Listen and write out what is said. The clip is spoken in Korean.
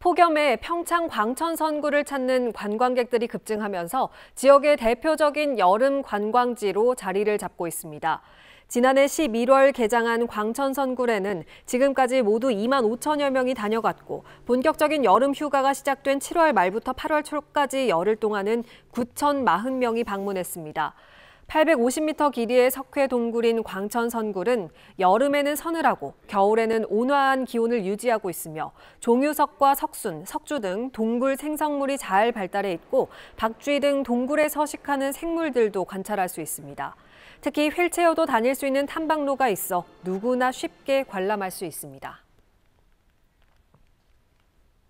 폭염에 평창 광천 선구를 찾는 관광객들이 급증하면서 지역의 대표적인 여름 관광지로 자리를 잡고 있습니다. 지난해 11월 개장한 광천 선굴에는 지금까지 모두 2만 5천여 명이 다녀갔고 본격적인 여름 휴가가 시작된 7월 말부터 8월 초까지 열흘 동안은 9,040명이 방문했습니다. 850m 길이의 석회 동굴인 광천 선굴은 여름에는 서늘하고 겨울에는 온화한 기온을 유지하고 있으며 종유석과 석순, 석주 등 동굴 생성물이 잘 발달해 있고 박쥐 등 동굴에 서식하는 생물들도 관찰할 수 있습니다. 특히 휠체어도 다닐 수 있는 탐방로가 있어 누구나 쉽게 관람할 수 있습니다.